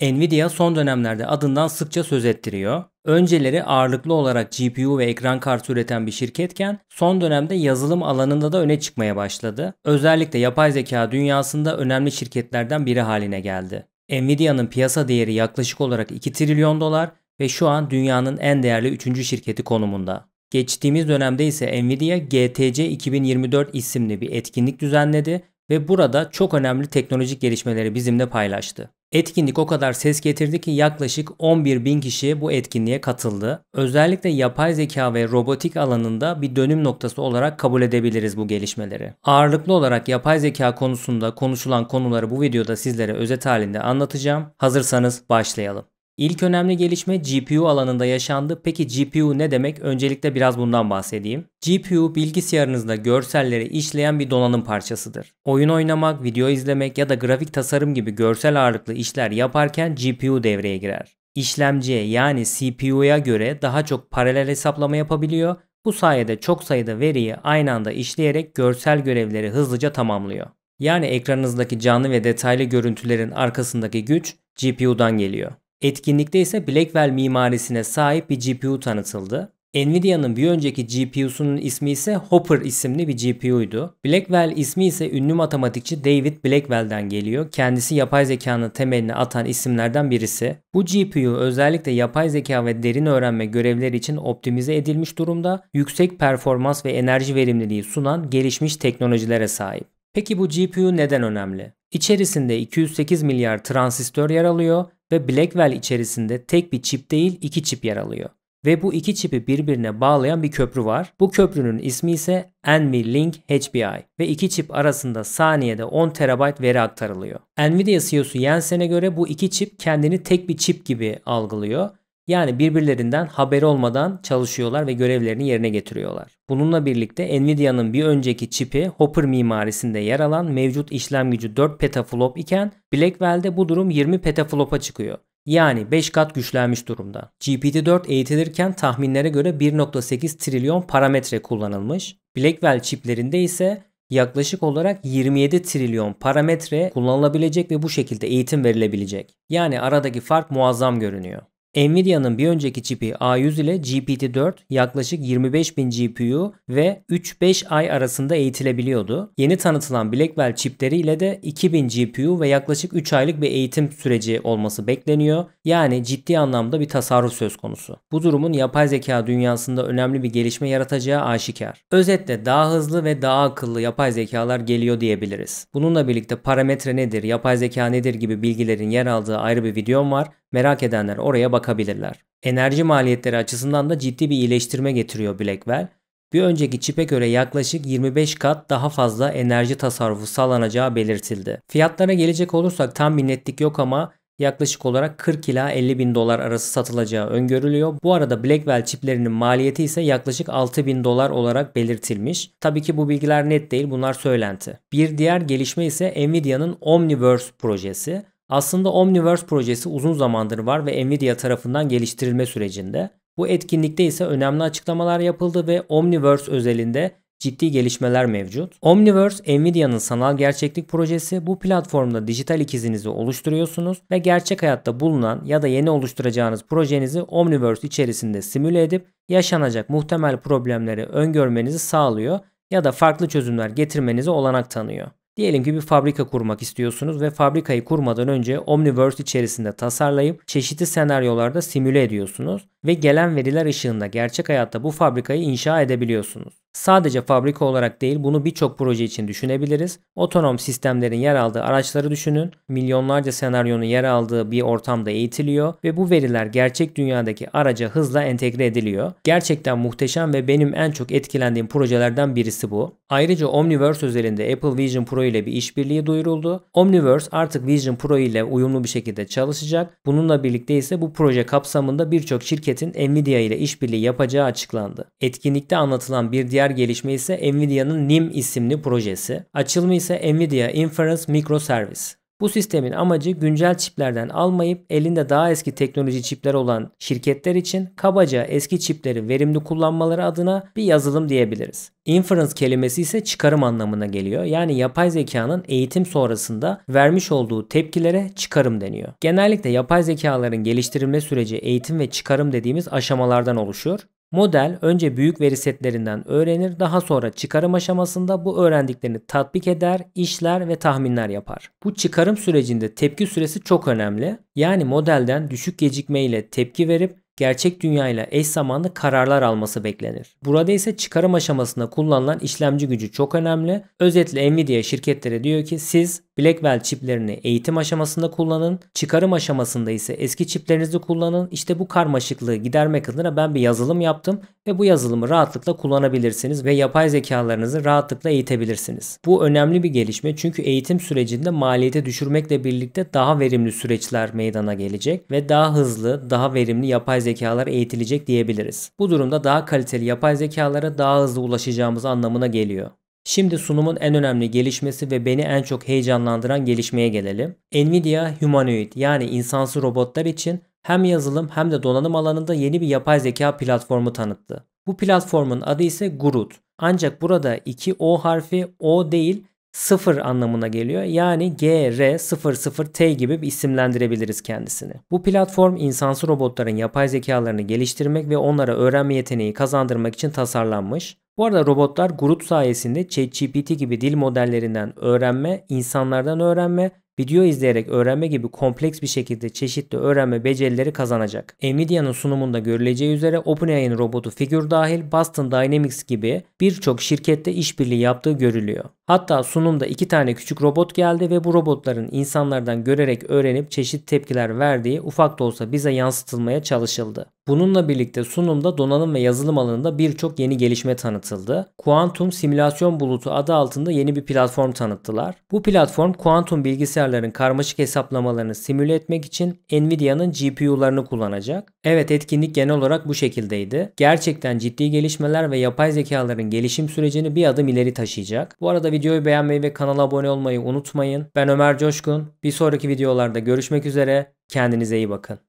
Nvidia son dönemlerde adından sıkça söz ettiriyor. Önceleri ağırlıklı olarak GPU ve ekran kartı üreten bir şirketken son dönemde yazılım alanında da öne çıkmaya başladı. Özellikle yapay zeka dünyasında önemli şirketlerden biri haline geldi. Nvidia'nın piyasa değeri yaklaşık olarak 2 trilyon dolar ve şu an dünyanın en değerli 3. şirketi konumunda. Geçtiğimiz dönemde ise Nvidia GTC 2024 isimli bir etkinlik düzenledi ve burada çok önemli teknolojik gelişmeleri bizimle paylaştı. Etkinlik o kadar ses getirdi ki yaklaşık 11 bin kişi bu etkinliğe katıldı. Özellikle yapay zeka ve robotik alanında bir dönüm noktası olarak kabul edebiliriz bu gelişmeleri. Ağırlıklı olarak yapay zeka konusunda konuşulan konuları bu videoda sizlere özet halinde anlatacağım. Hazırsanız başlayalım. İlk önemli gelişme GPU alanında yaşandı. Peki GPU ne demek? Öncelikle biraz bundan bahsedeyim. GPU bilgisayarınızda görselleri işleyen bir donanım parçasıdır. Oyun oynamak, video izlemek ya da grafik tasarım gibi görsel ağırlıklı işler yaparken GPU devreye girer. İşlemciye yani CPU'ya göre daha çok paralel hesaplama yapabiliyor. Bu sayede çok sayıda veriyi aynı anda işleyerek görsel görevleri hızlıca tamamlıyor. Yani ekranınızdaki canlı ve detaylı görüntülerin arkasındaki güç GPU'dan geliyor. Etkinlikte ise Blackwell mimarisine sahip bir GPU tanıtıldı. Nvidia'nın bir önceki GPU'sunun ismi ise Hopper isimli bir GPU'ydu. Blackwell ismi ise ünlü matematikçi David Blackwell'den geliyor. Kendisi yapay zekanın temelini atan isimlerden birisi. Bu GPU özellikle yapay zeka ve derin öğrenme görevleri için optimize edilmiş durumda, yüksek performans ve enerji verimliliği sunan gelişmiş teknolojilere sahip. Peki bu GPU neden önemli? İçerisinde 208 milyar transistör yer alıyor ve Blackwell içerisinde tek bir çip değil iki çip yer alıyor. Ve bu iki çipi birbirine bağlayan bir köprü var. Bu köprünün ismi ise NVLink HBI ve iki çip arasında saniyede 10 terabayt veri aktarılıyor. Nvidia CEO'su Jensen'e göre bu iki çip kendini tek bir çip gibi algılıyor yani birbirlerinden haberi olmadan çalışıyorlar ve görevlerini yerine getiriyorlar. Bununla birlikte Nvidia'nın bir önceki çipi Hopper mimarisinde yer alan mevcut işlem gücü 4 petaflop iken Blackwell'de bu durum 20 petaflop'a çıkıyor. Yani 5 kat güçlenmiş durumda. GPT-4 eğitilirken tahminlere göre 1.8 trilyon parametre kullanılmış. Blackwell çiplerinde ise yaklaşık olarak 27 trilyon parametre kullanılabilecek ve bu şekilde eğitim verilebilecek. Yani aradaki fark muazzam görünüyor. Nvidia'nın bir önceki çipi A100 ile GPT-4 yaklaşık 25.000 GPU ve 3-5 ay arasında eğitilebiliyordu. Yeni tanıtılan Blackwell çipleri ile de 2000 GPU ve yaklaşık 3 aylık bir eğitim süreci olması bekleniyor. Yani ciddi anlamda bir tasarruf söz konusu. Bu durumun yapay zeka dünyasında önemli bir gelişme yaratacağı aşikar. Özetle daha hızlı ve daha akıllı yapay zekalar geliyor diyebiliriz. Bununla birlikte parametre nedir, yapay zeka nedir gibi bilgilerin yer aldığı ayrı bir videom var. Merak edenler oraya bakabilirler. Enerji maliyetleri açısından da ciddi bir iyileştirme getiriyor Blackwell. Bir önceki çipe göre yaklaşık 25 kat daha fazla enerji tasarrufu sağlanacağı belirtildi. Fiyatlara gelecek olursak tam bir netlik yok ama yaklaşık olarak 40 ila 50 bin dolar arası satılacağı öngörülüyor. Bu arada Blackwell çiplerinin maliyeti ise yaklaşık 6 bin dolar olarak belirtilmiş. Tabii ki bu bilgiler net değil bunlar söylenti. Bir diğer gelişme ise Nvidia'nın Omniverse projesi. Aslında Omniverse projesi uzun zamandır var ve Nvidia tarafından geliştirilme sürecinde. Bu etkinlikte ise önemli açıklamalar yapıldı ve Omniverse özelinde ciddi gelişmeler mevcut. Omniverse, Nvidia'nın sanal gerçeklik projesi. Bu platformda dijital ikizinizi oluşturuyorsunuz ve gerçek hayatta bulunan ya da yeni oluşturacağınız projenizi Omniverse içerisinde simüle edip yaşanacak muhtemel problemleri öngörmenizi sağlıyor ya da farklı çözümler getirmenizi olanak tanıyor. Diyelim ki bir fabrika kurmak istiyorsunuz ve fabrikayı kurmadan önce Omniverse içerisinde tasarlayıp çeşitli senaryolarda simüle ediyorsunuz ve gelen veriler ışığında gerçek hayatta bu fabrikayı inşa edebiliyorsunuz. Sadece fabrika olarak değil bunu birçok proje için düşünebiliriz. Otonom sistemlerin yer aldığı araçları düşünün. Milyonlarca senaryonun yer aldığı bir ortamda eğitiliyor ve bu veriler gerçek dünyadaki araca hızla entegre ediliyor. Gerçekten muhteşem ve benim en çok etkilendiğim projelerden birisi bu. Ayrıca Omniverse özelinde Apple Vision Pro ile bir işbirliği duyuruldu. Omniverse artık Vision Pro ile uyumlu bir şekilde çalışacak. Bununla birlikte ise bu proje kapsamında birçok şirket şirketin Nvidia ile işbirliği yapacağı açıklandı. Etkinlikte anlatılan bir diğer gelişme ise Nvidia'nın NIM isimli projesi. Açılımı ise Nvidia Inference Microservice. Bu sistemin amacı güncel çiplerden almayıp elinde daha eski teknoloji çipler olan şirketler için kabaca eski çipleri verimli kullanmaları adına bir yazılım diyebiliriz. Inference kelimesi ise çıkarım anlamına geliyor. Yani yapay zekanın eğitim sonrasında vermiş olduğu tepkilere çıkarım deniyor. Genellikle yapay zekaların geliştirilme süreci eğitim ve çıkarım dediğimiz aşamalardan oluşuyor. Model önce büyük veri setlerinden öğrenir, daha sonra çıkarım aşamasında bu öğrendiklerini tatbik eder, işler ve tahminler yapar. Bu çıkarım sürecinde tepki süresi çok önemli. Yani modelden düşük gecikme ile tepki verip gerçek dünyayla eş zamanlı kararlar alması beklenir. Burada ise çıkarım aşamasında kullanılan işlemci gücü çok önemli. Özetle Nvidia şirketlere diyor ki siz Blackwell çiplerini eğitim aşamasında kullanın. Çıkarım aşamasında ise eski çiplerinizi kullanın. İşte bu karmaşıklığı gidermek adına ben bir yazılım yaptım ve bu yazılımı rahatlıkla kullanabilirsiniz ve yapay zekalarınızı rahatlıkla eğitebilirsiniz. Bu önemli bir gelişme çünkü eğitim sürecinde maliyeti düşürmekle birlikte daha verimli süreçler meydana gelecek ve daha hızlı, daha verimli yapay zekalar eğitilecek diyebiliriz. Bu durumda daha kaliteli yapay zekalara daha hızlı ulaşacağımız anlamına geliyor. Şimdi sunumun en önemli gelişmesi ve beni en çok heyecanlandıran gelişmeye gelelim. Nvidia Humanoid yani insansı robotlar için hem yazılım hem de donanım alanında yeni bir yapay zeka platformu tanıttı. Bu platformun adı ise Groot. Ancak burada iki O harfi O değil sıfır anlamına geliyor. Yani GR00T gibi bir isimlendirebiliriz kendisini. Bu platform insansı robotların yapay zekalarını geliştirmek ve onlara öğrenme yeteneği kazandırmak için tasarlanmış. Bu arada robotlar Groot sayesinde ChatGPT gibi dil modellerinden öğrenme, insanlardan öğrenme, video izleyerek öğrenme gibi kompleks bir şekilde çeşitli öğrenme becerileri kazanacak. Nvidia'nın sunumunda görüleceği üzere OpenAI'nin robotu figür dahil Boston Dynamics gibi birçok şirkette işbirliği yaptığı görülüyor. Hatta sunumda iki tane küçük robot geldi ve bu robotların insanlardan görerek öğrenip çeşitli tepkiler verdiği ufak da olsa bize yansıtılmaya çalışıldı. Bununla birlikte sunumda donanım ve yazılım alanında birçok yeni gelişme tanıtıldı. Kuantum Simülasyon Bulutu adı altında yeni bir platform tanıttılar. Bu platform kuantum bilgisayarların karmaşık hesaplamalarını simüle etmek için Nvidia'nın GPU'larını kullanacak. Evet etkinlik genel olarak bu şekildeydi. Gerçekten ciddi gelişmeler ve yapay zekaların gelişim sürecini bir adım ileri taşıyacak. Bu arada videoyu beğenmeyi ve kanala abone olmayı unutmayın. Ben Ömer Coşkun. Bir sonraki videolarda görüşmek üzere. Kendinize iyi bakın.